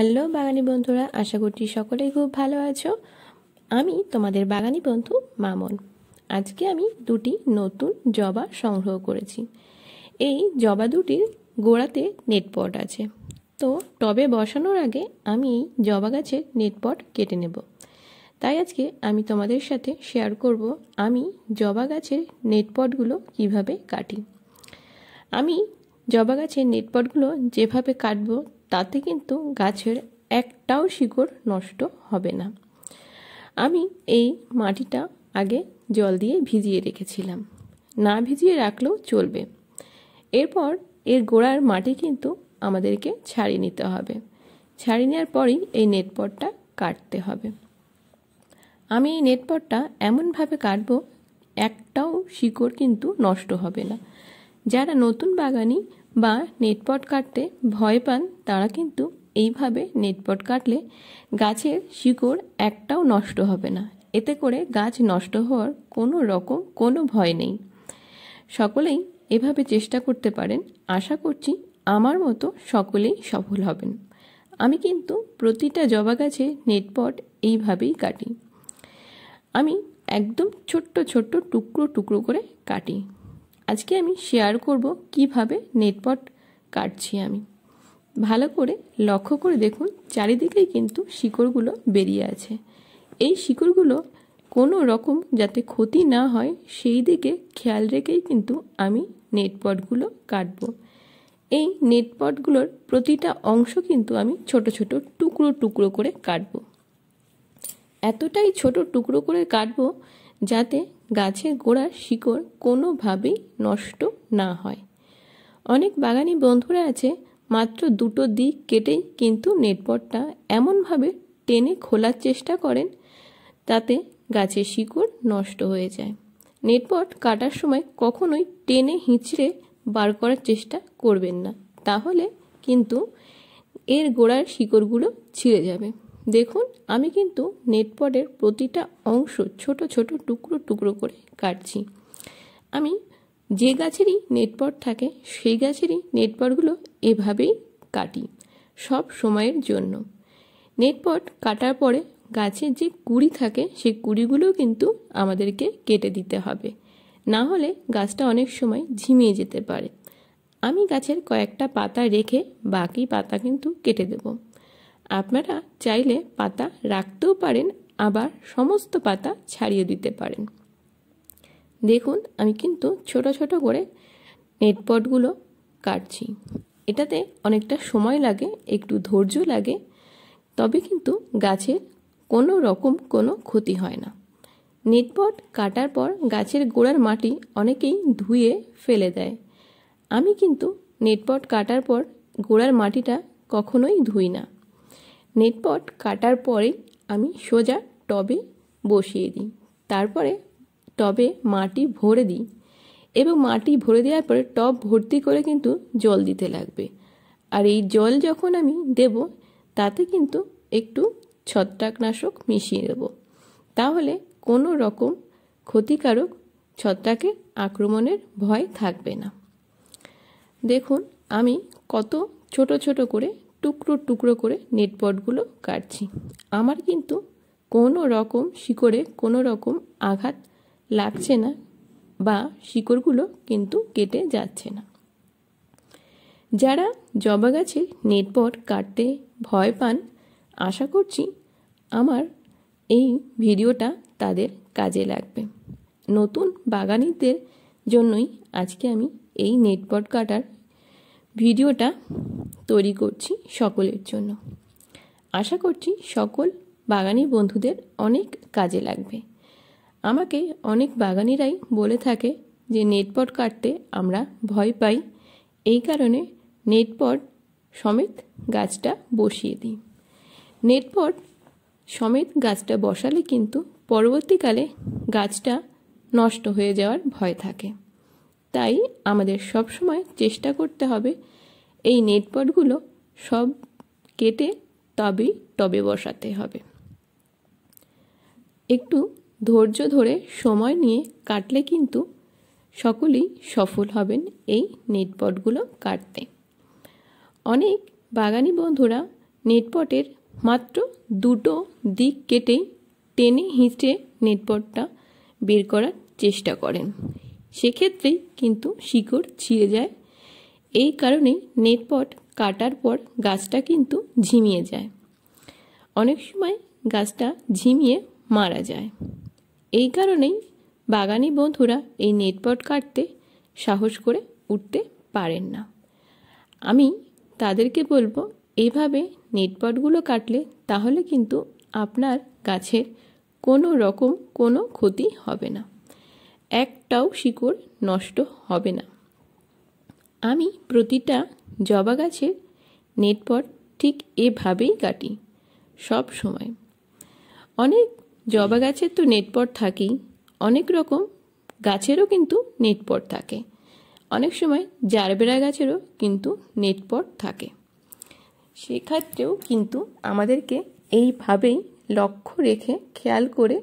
Hello বাগানি বন্ধুরা আশা করছি সকলেই খুব ভালো আছো আমি তোমাদের বাগানি বন্ধু মামন আজকে আমি দুটি নতুন জবা সংগ্রহ করেছি এই জবা দুটির গোড়াতে নেটপট আছে তো টবে বসানোর আগে আমি এই জবা গাছের নেটপট কেটে নেব তাই আজকে আমি তোমাদের সাথে শেয়ার করব আমি জবা গাছের নেটপটগুলো কিভাবে কাটি আমি জবা গাছের নেটপটগুলো যেভাবে কাটবো তাতে কিন্তু গাছের একটাও শিকড় নষ্ট হবে না আমি এই মাটিটা আগে জল দিয়ে ভিজিয়ে রেখেছিলাম না ভিজিয়ে রাখলেও চলবে এরপর এর গোড়ার মাটি কিন্তু আমাদেরকে ছাড়িয়ে নিতে হবে ছাড়িয়ে নেওয়ার পরই এই নেটপটটা কাটতে হবে আমি এই নেটপটটা এমনভাবে কাটবো একটাও শিকড় কিন্তু নষ্ট হবে না যারা নতুন বাগানি বা নেটপট কাটতে ভয় পান তারা কিন্তু এইভাবে নেটপট কাটলে গাছের শিকড় একটাও নষ্ট হবে না এতে করে গাছ নষ্ট হওয়ার কোনো রকম কোনো ভয় নেই সকলেই এভাবে চেষ্টা করতে পারেন আশা করছি আমার মতো সকলেই সফল হবেন আমি কিন্তু প্রতিটা জবা গাছে নেটপট এইভাবেই কাটি আমি একদম ছোট্ট ছোট্ট টুকরো টুকরো করে কাটি আজকে আমি শেয়ার করব কিভাবে নেটপট কাটছি আমি ভালো করে লক্ষ্য করে দেখুন চারিদিকেই কিন্তু শিকড়গুলো বেরিয়ে আছে এই শিকড়গুলো কোনো রকম যাতে ক্ষতি না হয় সেই দিকে খেয়াল রেখেই কিন্তু আমি নেটপটগুলো কাটব এই নেটপটগুলোর প্রতিটা অংশ কিন্তু আমি ছোট ছোট টুকরো টুকরো করে কাটব এতটাই ছোট টুকরো করে কাটব যাতে গাছের গোড়ার শিকড় কোনোভাবেই নষ্ট না হয় অনেক বাগানি বন্ধুরা আছে মাত্র দুটো দিক কেটেই কিন্তু নেটবটটা এমনভাবে টেনে খোলার চেষ্টা করেন তাতে গাছের শিকড় নষ্ট হয়ে যায় নেটবট কাটার সময় কখনোই টেনে হিঁচড়ে বার করার চেষ্টা করবেন না তাহলে কিন্তু এর গোড়ার শিকড়গুলো ছিঁড়ে যাবে দেখুন আমি কিন্তু নেটপডের প্রতিটা অংশ ছোট ছোট টুকরো টুকরো করে কাটছি আমি যে গাছেরই নেটপড থাকে সেই গাছেরই নেটপডগুলো এভাবেই কাটি সব সময়ের জন্য নেটপট কাটার পরে গাছের যে কুড়ি থাকে সেই কুড়িগুলো কিন্তু আমাদেরকে কেটে দিতে হবে না হলে গাছটা অনেক সময় ঝিমিয়ে যেতে পারে আমি গাছের কয়েকটা পাতা রেখে বাকি পাতা কিন্তু কেটে দেবো আপনারা চাইলে পাতা রাখতেও পারেন আবার সমস্ত পাতা ছাড়িয়ে দিতে পারেন দেখুন আমি কিন্তু ছোট ছোট করে নেটপটগুলো কাটছি এটাতে অনেকটা সময় লাগে একটু ধৈর্য লাগে তবে কিন্তু গাছের কোনো রকম কোনো ক্ষতি হয় না নেটপট কাটার পর গাছের গোড়ার মাটি অনেকেই ধুয়ে ফেলে দেয় আমি কিন্তু নেটপট কাটার পর গোড়ার মাটিটা কখনোই ধুই না নেটপট কাটার পরেই আমি সোজা টবে বসিয়ে দিই তারপরে টবে মাটি ভরে দিই এবং মাটি ভরে দেওয়ার পরে টব ভর্তি করে কিন্তু জল দিতে লাগবে আর এই জল যখন আমি দেব তাতে কিন্তু একটু ছত্রাকনাশক মিশিয়ে দেব তাহলে কোনো রকম ক্ষতিকারক ছত্রাকের আক্রমণের ভয় থাকবে না দেখুন আমি কত ছোট ছোট করে টুকরো টুকরো করে নেটপটগুলো কাটছি আমার কিন্তু কোনো রকম শিকড়ে কোনো রকম আঘাত লাগছে না বা শিকড়গুলো কিন্তু কেটে যাচ্ছে না যারা জবা গাছের নেটপট কাটতে ভয় পান আশা করছি আমার এই ভিডিওটা তাদের কাজে লাগবে নতুন বাগানিদের জন্যই আজকে আমি এই নেটপট কাটার ভিডিওটা তৈরি করছি সকলের জন্য আশা করছি সকল বাগানি বন্ধুদের অনেক কাজে লাগবে আমাকে অনেক বাগানিরাই বলে থাকে যে নেটপট কাটতে আমরা ভয় পাই এই কারণে নেটপট সমেত গাছটা বসিয়ে দিই নেটপট সমেত গাছটা বসালে কিন্তু পরবর্তীকালে গাছটা নষ্ট হয়ে যাওয়ার ভয় থাকে তাই আমাদের সব সময় চেষ্টা করতে হবে এই নেটপটগুলো সব কেটে তবেই টবে বসাতে হবে একটু ধৈর্য ধরে সময় নিয়ে কাটলে কিন্তু সকলেই সফল হবেন এই নেটপটগুলো কাটতে অনেক বাগানি বন্ধুরা নেটপটের মাত্র দুটো দিক কেটেই টেনে হিঁচড়ে নেটপটটা বের করার চেষ্টা করেন সেক্ষেত্রেই কিন্তু শিকড় ছিঁড়ে যায় এই কারণেই নেটপট কাটার পর গাছটা কিন্তু ঝিমিয়ে যায় অনেক সময় গাছটা ঝিমিয়ে মারা যায় এই কারণেই বাগানি বন্ধুরা এই নেটপট কাটতে সাহস করে উঠতে পারেন না আমি তাদেরকে বলবো এভাবে নেটপটগুলো কাটলে তাহলে কিন্তু আপনার গাছের কোনো রকম কোনো ক্ষতি হবে না একটাও শিকড় নষ্ট হবে না আমি প্রতিটা জবা গাছের নেটপট ঠিক এভাবেই কাটি সব সময় অনেক জবা গাছের তো নেটপট থাকেই অনেক রকম গাছেরও কিন্তু নেটপট থাকে অনেক সময় জারবেরা গাছেরও কিন্তু নেটপট থাকে সেক্ষেত্রেও কিন্তু আমাদেরকে এইভাবেই লক্ষ্য রেখে খেয়াল করে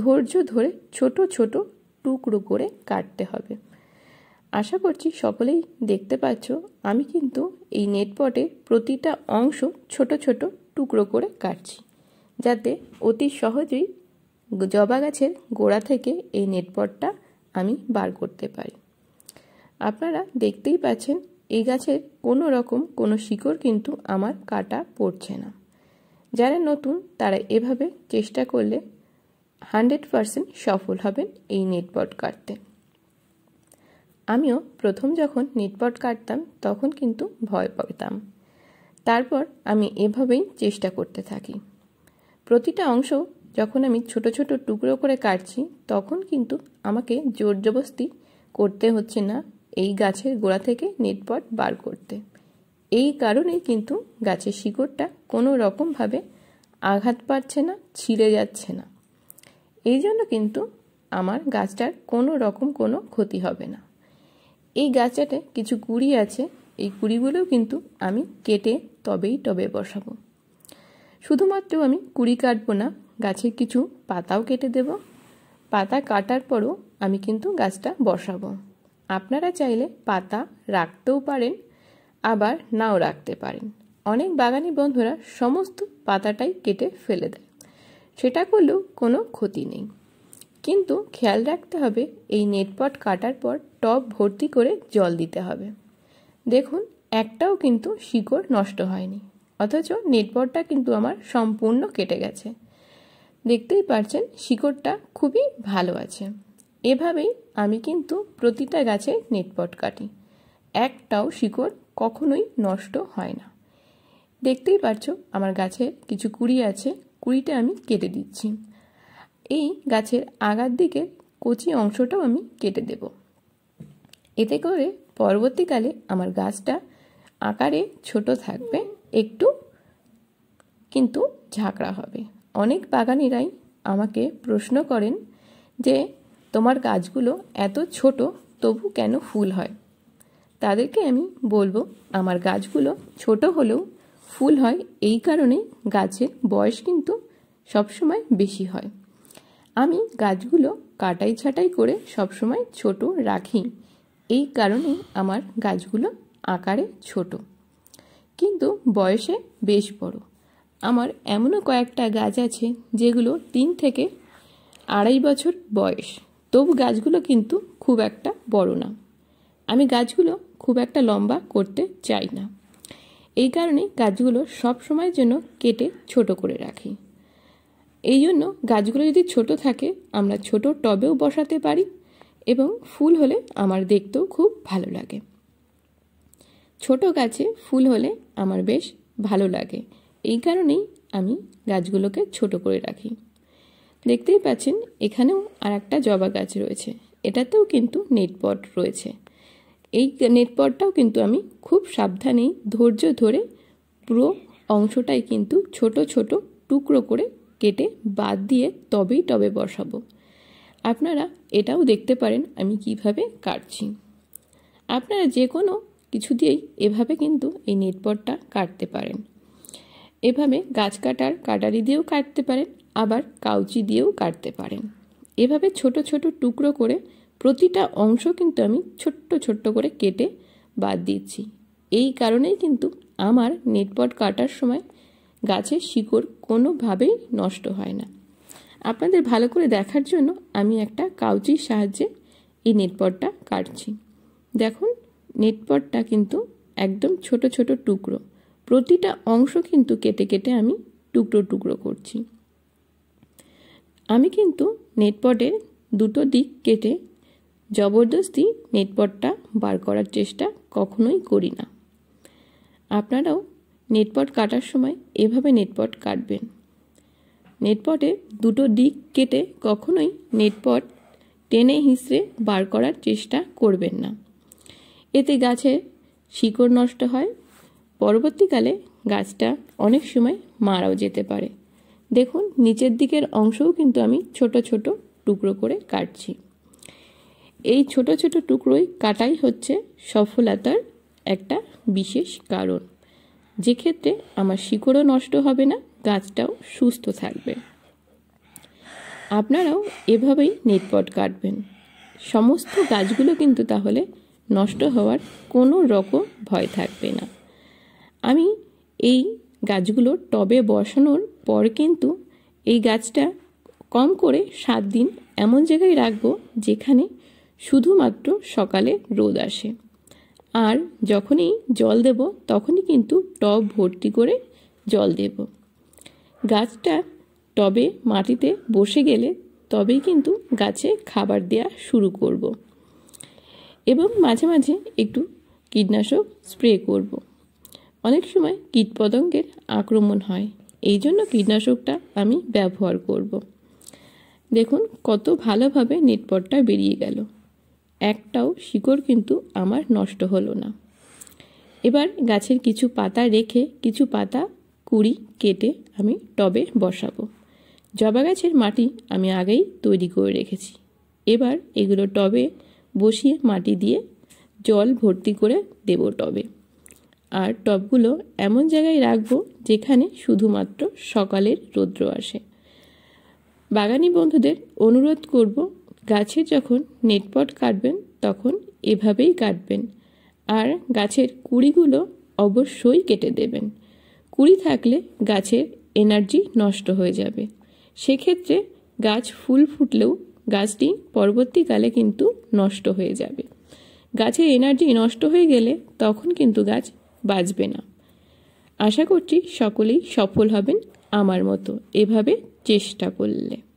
ধৈর্য ধরে ছোট ছোট টুকরো করে কাটতে হবে আশা করছি সকলেই দেখতে পাচ্ছ আমি কিন্তু এই নেটপটের প্রতিটা অংশ ছোট ছোট টুকরো করে কাটছি যাতে অতি সহজেই জবা গাছের গোড়া থেকে এই নেটপটটা আমি বার করতে পারি আপনারা দেখতেই পাচ্ছেন এই গাছের কোনো রকম কোনো শিকড় কিন্তু আমার কাটা পড়ছে না যারা নতুন তারা এভাবে চেষ্টা করলে হান্ড্রেড পারসেন্ট সফল হবেন এই নেটবট কাটতে আমিও প্রথম যখন নেটবট কাটতাম তখন কিন্তু ভয় পেতাম তারপর আমি এভাবেই চেষ্টা করতে থাকি প্রতিটা অংশ যখন আমি ছোট ছোট টুকরো করে কাটছি তখন কিন্তু আমাকে জোর জবস্তি করতে হচ্ছে না এই গাছের গোড়া থেকে নেটপট বার করতে এই কারণে কিন্তু গাছের শিকড়টা কোনো রকমভাবে আঘাত পাচ্ছে না ছিঁড়ে যাচ্ছে না এই জন্য কিন্তু আমার গাছটার কোনো রকম কোনো ক্ষতি হবে না এই গাছটাতে কিছু কুড়ি আছে এই কুড়িগুলোও কিন্তু আমি কেটে তবেই টবে বসাবো শুধুমাত্র আমি কুড়ি কাটবো না গাছের কিছু পাতাও কেটে দেব পাতা কাটার পরও আমি কিন্তু গাছটা বসাবো আপনারা চাইলে পাতা রাখতেও পারেন আবার নাও রাখতে পারেন অনেক বাগানি বন্ধুরা সমস্ত পাতাটাই কেটে ফেলে দেয় সেটা করলেও কোনো ক্ষতি নেই কিন্তু খেয়াল রাখতে হবে এই নেটপট কাটার পর টব ভর্তি করে জল দিতে হবে দেখুন একটাও কিন্তু শিকড় নষ্ট হয়নি অথচ নেটপটটা কিন্তু আমার সম্পূর্ণ কেটে গেছে দেখতেই পারছেন শিকড়টা খুবই ভালো আছে এভাবেই আমি কিন্তু প্রতিটা গাছে নেটপট কাটি একটাও শিকড় কখনোই নষ্ট হয় না দেখতেই পারছো আমার গাছে কিছু কুড়ি আছে কুড়িটা আমি কেটে দিচ্ছি এই গাছের আগার দিকে কচি অংশটাও আমি কেটে দেব এতে করে পরবর্তীকালে আমার গাছটা আকারে ছোট থাকবে একটু কিন্তু ঝাঁকড়া হবে অনেক বাগানেরাই আমাকে প্রশ্ন করেন যে তোমার গাছগুলো এত ছোট তবু কেন ফুল হয় তাদেরকে আমি বলবো আমার গাছগুলো ছোট হলেও ফুল হয় এই কারণে গাছের বয়স কিন্তু সবসময় বেশি হয় আমি গাছগুলো কাটাই ছাটাই করে সবসময় ছোট রাখি এই কারণে আমার গাছগুলো আকারে ছোট কিন্তু বয়সে বেশ বড় আমার এমনও কয়েকটা গাছ আছে যেগুলো তিন থেকে আড়াই বছর বয়স তবু গাছগুলো কিন্তু খুব একটা বড় না আমি গাছগুলো খুব একটা লম্বা করতে চাই না এই কারণে গাছগুলো সব সময়ের জন্য কেটে ছোট করে রাখি এই জন্য গাছগুলো যদি ছোট থাকে আমরা ছোট টবেও বসাতে পারি এবং ফুল হলে আমার দেখতেও খুব ভালো লাগে ছোট গাছে ফুল হলে আমার বেশ ভালো লাগে এই কারণেই আমি গাছগুলোকে ছোট করে রাখি দেখতেই পাচ্ছেন এখানেও আর একটা জবা গাছ রয়েছে এটাতেও কিন্তু নেটপট রয়েছে এই নেটপটটাও কিন্তু আমি খুব সাবধানেই ধৈর্য ধরে পুরো অংশটাই কিন্তু ছোট ছোট টুকরো করে কেটে বাদ দিয়ে তবেই টবে বসাবো আপনারা এটাও দেখতে পারেন আমি কিভাবে কাটছি আপনারা যে কোনো কিছু দিয়েই এভাবে কিন্তু এই নেটপটটা কাটতে পারেন এভাবে গাছ কাটার কাটারি দিয়েও কাটতে পারেন আবার কাউচি দিয়েও কাটতে পারেন এভাবে ছোট ছোট টুকরো করে প্রতিটা অংশ কিন্তু আমি ছোট্ট ছোট্ট করে কেটে বাদ দিচ্ছি এই কারণেই কিন্তু আমার নেটপট কাটার সময় গাছের শিকড় কোনোভাবেই নষ্ট হয় না আপনাদের ভালো করে দেখার জন্য আমি একটা কাউচির সাহায্যে এই নেটপটটা কাটছি দেখুন নেটপটটা কিন্তু একদম ছোট ছোট টুকরো প্রতিটা অংশ কিন্তু কেটে কেটে আমি টুকরো টুকরো করছি আমি কিন্তু নেটপটের দুটো দিক কেটে জবরদস্তি নেটপটটা বার করার চেষ্টা কখনোই করি না আপনারাও নেটপট কাটার সময় এভাবে নেটপট কাটবেন নেটপটে দুটো দিক কেটে কখনোই নেটপট টেনে হিঁচড়ে বার করার চেষ্টা করবেন না এতে গাছে শিকড় নষ্ট হয় পরবর্তীকালে গাছটা অনেক সময় মারাও যেতে পারে দেখুন নিচের দিকের অংশও কিন্তু আমি ছোট ছোট টুকরো করে কাটছি এই ছোট ছোট টুকরোই কাটাই হচ্ছে সফলতার একটা বিশেষ কারণ যে ক্ষেত্রে আমার শিকড়ও নষ্ট হবে না গাছটাও সুস্থ থাকবে আপনারাও এভাবেই নেটপট কাটবেন সমস্ত গাছগুলো কিন্তু তাহলে নষ্ট হওয়ার কোনো রকম ভয় থাকবে না আমি এই গাছগুলো টবে বসানোর পর কিন্তু এই গাছটা কম করে সাত দিন এমন জায়গায় রাখবো যেখানে শুধুমাত্র সকালে রোদ আসে আর যখনই জল দেব তখনই কিন্তু টব ভর্তি করে জল দেব গাছটা টবে মাটিতে বসে গেলে তবেই কিন্তু গাছে খাবার দেওয়া শুরু করব। এবং মাঝে মাঝে একটু কীটনাশক স্প্রে করব। অনেক সময় কীটপতঙ্গের আক্রমণ হয় এই জন্য কীটনাশকটা আমি ব্যবহার করব। দেখুন কত ভালোভাবে নেটপটটা বেরিয়ে গেল একটাও শিকড় কিন্তু আমার নষ্ট হলো না এবার গাছের কিছু পাতা রেখে কিছু পাতা কুড়ি কেটে আমি টবে বসাবো জবা গাছের মাটি আমি আগেই তৈরি করে রেখেছি এবার এগুলো টবে বসিয়ে মাটি দিয়ে জল ভর্তি করে দেব টবে আর টবগুলো এমন জায়গায় রাখবো যেখানে শুধুমাত্র সকালের রৌদ্র আসে বাগানি বন্ধুদের অনুরোধ করব গাছের যখন নেটপট কাটবেন তখন এভাবেই কাটবেন আর গাছের কুড়িগুলো অবশ্যই কেটে দেবেন কুড়ি থাকলে গাছের এনার্জি নষ্ট হয়ে যাবে সেক্ষেত্রে গাছ ফুল ফুটলেও গাছটি পরবর্তীকালে কিন্তু নষ্ট হয়ে যাবে গাছের এনার্জি নষ্ট হয়ে গেলে তখন কিন্তু গাছ বাঁচবে না আশা করছি সকলেই সফল হবেন আমার মতো এভাবে চেষ্টা করলে